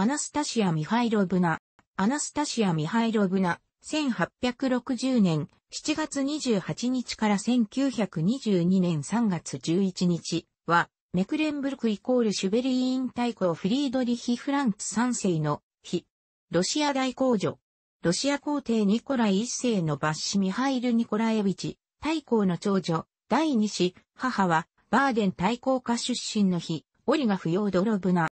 アナスタシア・ミハイロブナ、アナスタシア・ミハイロブナ、1860年7月28日から1922年3月11日は、メクレンブルクイコールシュベリーイン大公フリードリヒ・フランツ3世の日、ロシア大公女、ロシア皇帝ニコライ1世のバッシミハイル・ニコラエビチ、大公の長女、第2子、母は、バーデン大公家出身の日、オリガ・フヨードロブナ、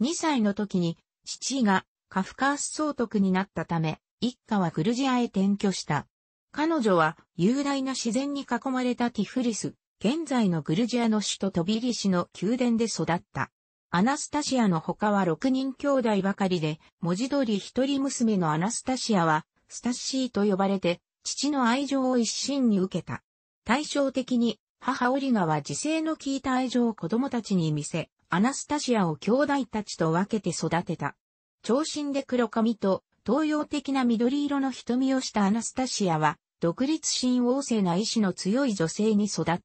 2歳の時に父がカフカース総督になったため、一家はグルジアへ転居した。彼女は雄大な自然に囲まれたティフリス、現在のグルジアの首都トビリシの宮殿で育った。アナスタシアの他は6人兄弟ばかりで、文字通り一人娘のアナスタシアは、スタッシーと呼ばれて、父の愛情を一身に受けた。対照的に、母オリガは自生の効いた愛情を子供たちに見せ、アナスタシアを兄弟たちと分けて育てた。長身で黒髪と東洋的な緑色の瞳をしたアナスタシアは、独立心旺盛な意志の強い女性に育った。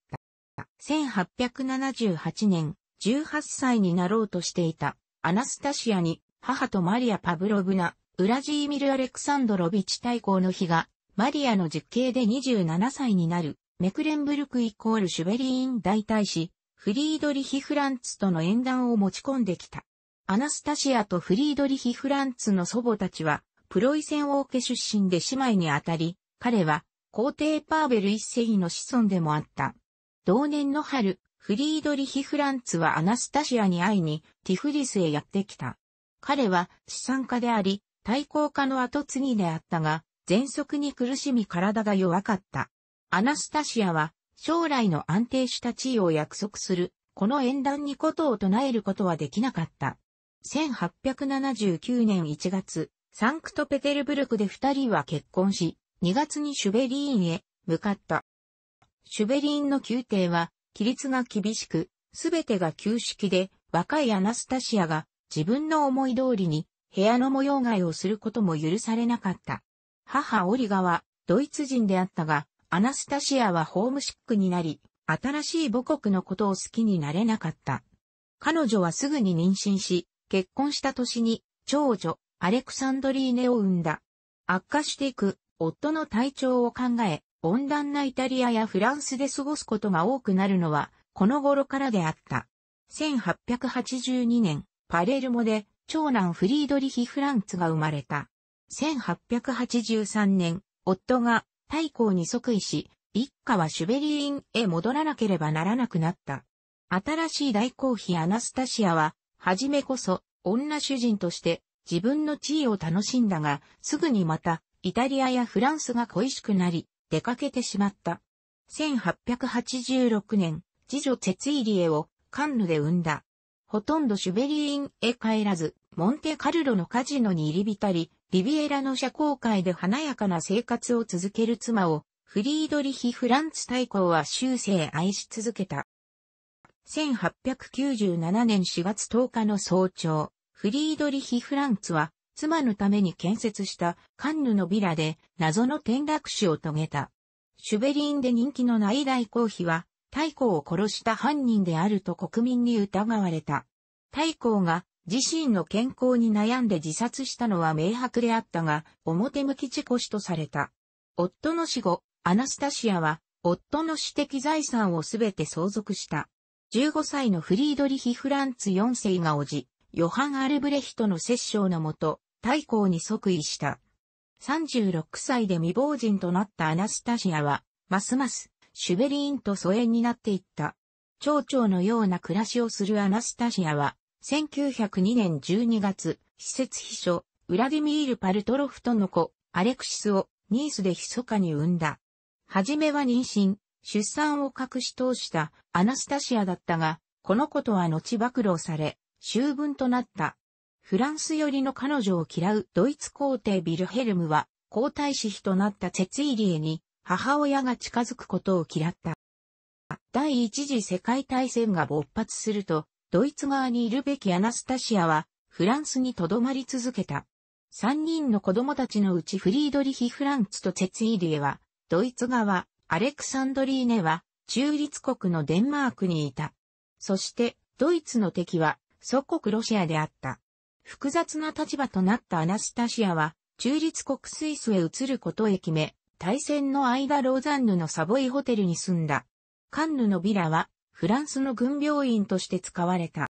1878年、18歳になろうとしていた、アナスタシアに、母とマリア・パブロブナ、ウラジーミル・アレクサンドロビチ対抗の日が、マリアの実刑で27歳になる、メクレンブルクイコールシュベリーン大大使、フリードリヒ・フランツとの縁談を持ち込んできた。アナスタシアとフリードリヒ・フランツの祖母たちは、プロイセン王家出身で姉妹にあたり、彼は皇帝パーベル一世の子孫でもあった。同年の春、フリードリヒ・フランツはアナスタシアに会いにティフリスへやってきた。彼は資産家であり、対抗家の後継ぎであったが、喘息に苦しみ体が弱かった。アナスタシアは将来の安定した地位を約束する、この演壇にことを唱えることはできなかった。1879年1月、サンクトペテルブルクで二人は結婚し、2月にシュベリーンへ向かった。シュベリーンの宮廷は、規律が厳しく、すべてが旧式で、若いアナスタシアが自分の思い通りに部屋の模様替えをすることも許されなかった。母オリガはドイツ人であったが、アナスタシアはホームシックになり、新しい母国のことを好きになれなかった。彼女はすぐに妊娠し、結婚した年に、長女、アレクサンドリーネを産んだ。悪化していく、夫の体調を考え、温暖なイタリアやフランスで過ごすことが多くなるのは、この頃からであった。1882年、パレルモで、長男フリードリヒ・フランツが生まれた。1883年、夫が大公に即位し、一家はシュベリーンへ戻らなければならなくなった。新しい大公妃アナスタシアは、はじめこそ、女主人として自分の地位を楽しんだが、すぐにまた、イタリアやフランスが恋しくなり、出かけてしまった。1886年、次女ツツイリエをカンヌで産んだ。ほとんどシュベリーンへ帰らず、モンテカルロのカジノに入り浸り、リビエラの社交界で華やかな生活を続ける妻を、フリードリヒ・フランツ大公は終生愛し続けた。1897年4月10日の早朝、フリードリヒ・フランツは、妻のために建設したカンヌのビラで謎の転落死を遂げた。シュベリンで人気の内大公妃は、太公を殺した犯人であると国民に疑われた。太公が自身の健康に悩んで自殺したのは明白であったが、表向き事故死とされた。夫の死後、アナスタシアは、夫の私的財産をすべて相続した。15歳のフリードリヒ・フランツ4世がおじ、ヨハン・アルブレヒトの摂政のもと、大公に即位した。36歳で未亡人となったアナスタシアは、ますますシュベリーンと疎遠になっていった。町長のような暮らしをするアナスタシアは、1902年12月、施設秘書、ウラディミール・パルトロフとの子、アレクシスをニースで密かに産んだ。はじめは妊娠、出産を隠し通したアナスタシアだったが、このことは後暴露され、終分となった。フランス寄りの彼女を嫌うドイツ皇帝ビルヘルムは、皇太子妃となったツェツイリエに、母親が近づくことを嫌った。第一次世界大戦が勃発すると、ドイツ側にいるべきアナスタシアは、フランスに留まり続けた。三人の子供たちのうちフリードリヒ・フランツとチェツイリエは、ドイツ側、アレクサンドリーネは、中立国のデンマークにいた。そして、ドイツの敵は、祖国ロシアであった。複雑な立場となったアナスタシアは、中立国スイスへ移ることへ決め、大戦の間ローザンヌのサボイホテルに住んだ。カンヌのビラは、フランスの軍病院として使われた。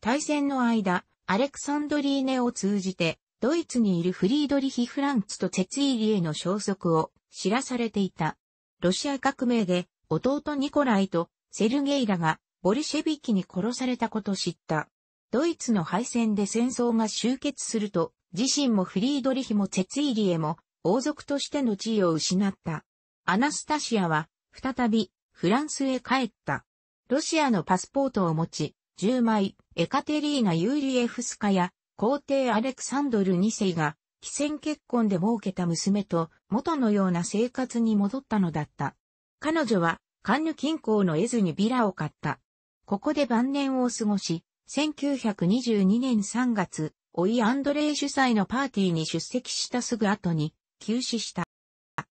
大戦の間、アレクサンドリーネを通じて、ドイツにいるフリードリヒ・フランツとツェツイリエの消息を知らされていた。ロシア革命で弟ニコライとセルゲイラがボルシェビキに殺されたことを知った。ドイツの敗戦で戦争が終結すると、自身もフリードリヒもツェツイリエも王族としての地位を失った。アナスタシアは再びフランスへ帰った。ロシアのパスポートを持ち、10枚、エカテリーナ・ユーリエフスカや、皇帝アレクサンドル2世が、非戦結婚で儲けた娘と、元のような生活に戻ったのだった。彼女は、カンヌ近郊のエズにビラを買った。ここで晩年を過ごし、1922年3月、オイ・アンドレイ主催のパーティーに出席したすぐ後に、急死した。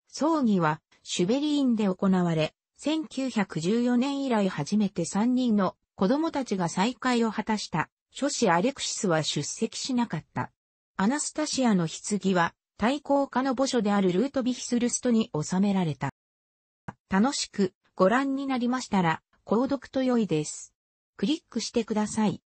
葬儀は、シュベリーンで行われ、1914年以来初めて3人の子供たちが再会を果たした諸子アレクシスは出席しなかった。アナスタシアの棺は対抗家の墓所であるルートビヒスルストに収められた。楽しくご覧になりましたら、購読と良いです。クリックしてください。